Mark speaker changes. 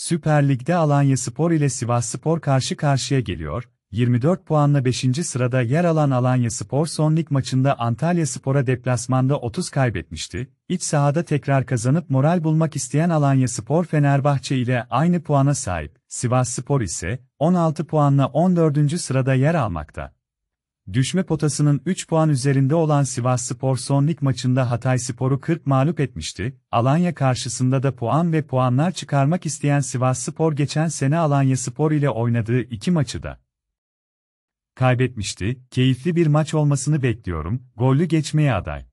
Speaker 1: Süper Lig'de Alanya Spor ile Sivas Spor karşı karşıya geliyor, 24 puanla 5. sırada yer alan Alanya Spor son lig maçında Antalya Spor'a deplasmanda 30 kaybetmişti, iç sahada tekrar kazanıp moral bulmak isteyen Alanya Spor Fenerbahçe ile aynı puana sahip, Sivas Spor ise 16 puanla 14. sırada yer almakta. Düşme potasının 3 puan üzerinde olan Sivas Spor son lig maçında Hatay Spor'u 40 mağlup etmişti, Alanya karşısında da puan ve puanlar çıkarmak isteyen Sivas Spor geçen sene Alanya Spor ile oynadığı iki maçı da kaybetmişti, keyifli bir maç olmasını bekliyorum, gollü geçmeye aday.